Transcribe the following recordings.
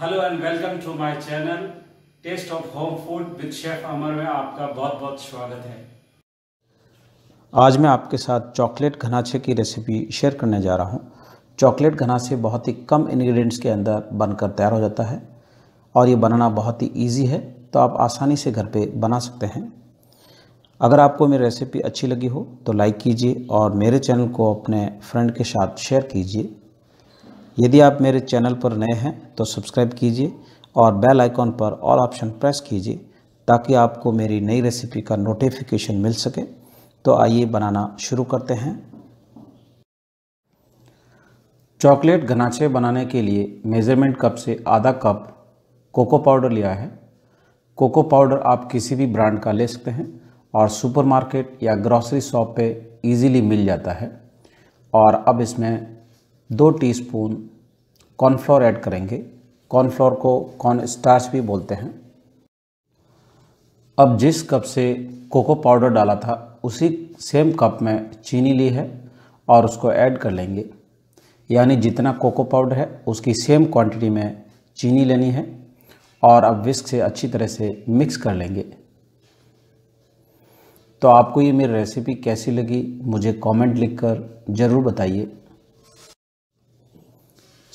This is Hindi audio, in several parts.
Hello and welcome to my channel taste of home food with chef Amar में आपका बहुत बहुत स्वागत है आज मैं आपके साथ चॉकलेट घनाचे की रेसिपी शेयर करने जा रहा हूँ चॉकलेट घनाचे बहुत ही कम इंग्रेडिएंट्स के अंदर बनकर तैयार हो जाता है और ये बनाना बहुत ही ईजी है तो आप आसानी से घर पर बना सकते हैं अगर आपको मेरी रेसिपी अच्छी लगी हो तो लाइक कीजिए और मेरे चैनल को अपने फ्रेंड के साथ शेयर कीजिए यदि आप मेरे चैनल पर नए हैं तो सब्सक्राइब कीजिए और बेल आइकॉन पर ऑल ऑप्शन प्रेस कीजिए ताकि आपको मेरी नई रेसिपी का नोटिफिकेशन मिल सके तो आइए बनाना शुरू करते हैं चॉकलेट घनाचे बनाने के लिए मेज़रमेंट कप से आधा कप कोको पाउडर लिया है कोको पाउडर आप किसी भी ब्रांड का ले सकते हैं और सुपरमार्केट या ग्रॉसरी शॉप पे इजीली मिल जाता है और अब इसमें दो टीस्पून कॉर्नफ्लोर ऐड करेंगे कॉर्नफ्लोर को कॉर्न स्टार्च भी बोलते हैं अब जिस कप से कोको पाउडर डाला था उसी सेम कप में चीनी ली है और उसको ऐड कर लेंगे यानी जितना कोको पाउडर है उसकी सेम क्वांटिटी में चीनी लेनी है और अब विस्क से अच्छी तरह से मिक्स कर लेंगे तो आपको ये मेरी रेसिपी कैसी लगी मुझे कमेंट लिखकर ज़रूर बताइए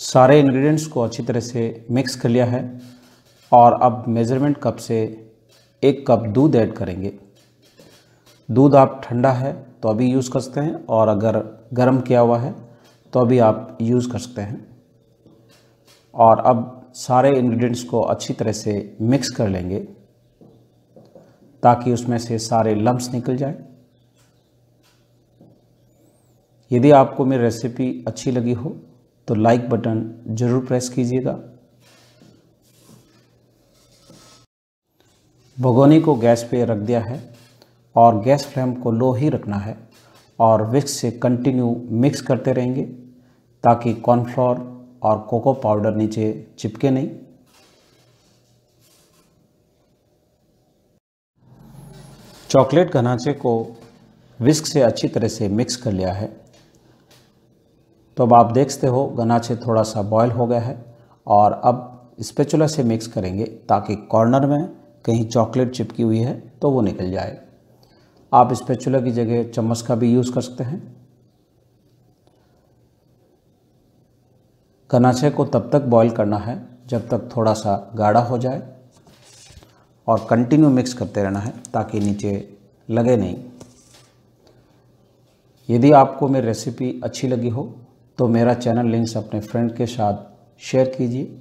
सारे इंग्रेडिएंट्स को अच्छी तरह से मिक्स कर लिया है और अब मेज़रमेंट कप से एक कप दूध ऐड करेंगे दूध आप ठंडा है तो अभी यूज़ कर सकते हैं और अगर गर्म किया हुआ है तो अभी आप यूज़ कर सकते हैं और अब सारे इंग्रेडिएंट्स को अच्छी तरह से मिक्स कर लेंगे ताकि उसमें से सारे लम्ब्स निकल जाएं। यदि आपको मेरी रेसिपी अच्छी लगी हो तो लाइक बटन जरूर प्रेस कीजिएगा भगोने को गैस पे रख दिया है और गैस फ्लेम को लो ही रखना है और विक्स से कंटिन्यू मिक्स करते रहेंगे ताकि कॉर्नफ्लोर और कोको पाउडर नीचे चिपके नहीं चॉकलेट घनाचे को विस्क से अच्छी तरह से मिक्स कर लिया है तो अब आप देखते हो गनाचे थोड़ा सा बॉयल हो गया है और अब स्पेचुला से मिक्स करेंगे ताकि कॉर्नर में कहीं चॉकलेट चिपकी हुई है तो वो निकल जाए आप स्पेचुला की जगह चम्मच का भी यूज़ कर सकते हैं गनाचे को तब तक बॉईल करना है जब तक थोड़ा सा गाढ़ा हो जाए और कंटिन्यू मिक्स करते रहना है ताकि नीचे लगे नहीं यदि आपको मेरी रेसिपी अच्छी लगी हो तो मेरा चैनल लिंक्स अपने फ्रेंड के साथ शेयर कीजिए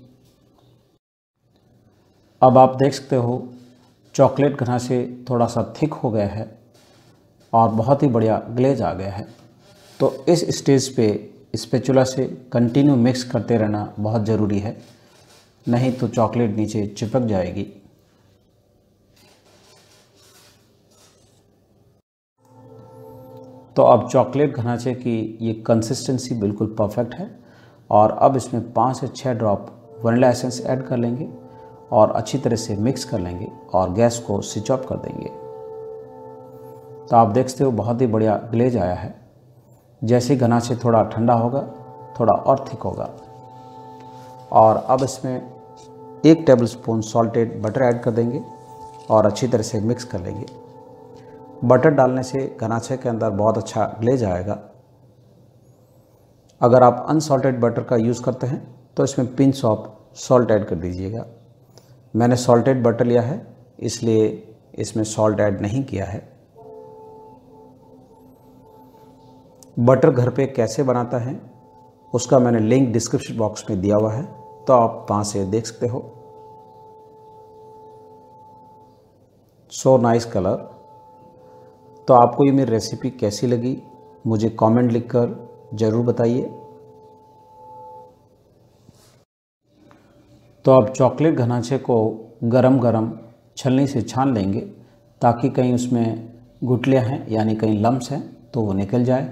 अब आप देख सकते हो चॉकलेट घना से थोड़ा सा थिक हो गया है और बहुत ही बढ़िया ग्लेज आ गया है तो इस स्टेज पे स्पेचुला से कंटिन्यू मिक्स करते रहना बहुत ज़रूरी है नहीं तो चॉकलेट नीचे चिपक जाएगी तो अब चॉकलेट घनाचे की ये कंसिस्टेंसी बिल्कुल परफेक्ट है और अब इसमें पाँच से छः ड्रॉप वनला एसेंस ऐड कर लेंगे और अच्छी तरह से मिक्स कर लेंगे और गैस को स्विच ऑफ कर देंगे तो आप देखते हो बहुत ही बढ़िया ग्लेज आया है जैसे घनाचे थोड़ा ठंडा होगा थोड़ा और थिक होगा और अब इसमें एक टेबलस्पून सॉल्टेड बटर ऐड कर देंगे और अच्छी तरह से मिक्स कर लेंगे बटर डालने से घनाछे के अंदर बहुत अच्छा ग्लेज आएगा अगर आप अनसॉल्टेड बटर का यूज़ करते हैं तो इसमें पिंच ऑफ सॉल्ट ऐड कर दीजिएगा मैंने सॉल्टेड बटर लिया है इसलिए इसमें सॉल्ट ऐड नहीं किया है बटर घर पे कैसे बनाता है उसका मैंने लिंक डिस्क्रिप्शन बॉक्स में दिया हुआ है तो आप वहाँ से देख सकते हो सो नाइस कलर तो आपको ये मेरी रेसिपी कैसी लगी मुझे कमेंट लिखकर ज़रूर बताइए तो आप चॉकलेट घनाचे को गरम गरम छलनी से छान लेंगे ताकि कहीं उसमें गुटलियाँ हैं यानी कहीं लम्स हैं तो वो निकल जाए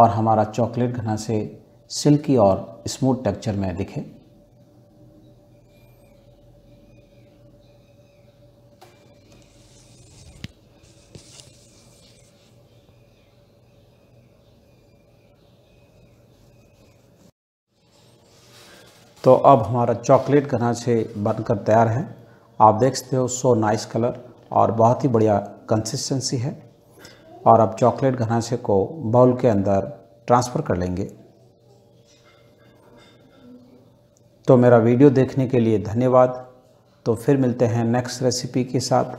और हमारा चॉकलेट घना से सिल्की और स्मूथ टेक्सचर में दिखे तो अब हमारा चॉकलेट घना बनकर तैयार है आप देख सकते हो सो नाइस कलर और बहुत ही बढ़िया कंसिस्टेंसी है और अब चॉकलेट घनासे को बाउल के अंदर ट्रांसफ़र कर लेंगे तो मेरा वीडियो देखने के लिए धन्यवाद तो फिर मिलते हैं नेक्स्ट रेसिपी के साथ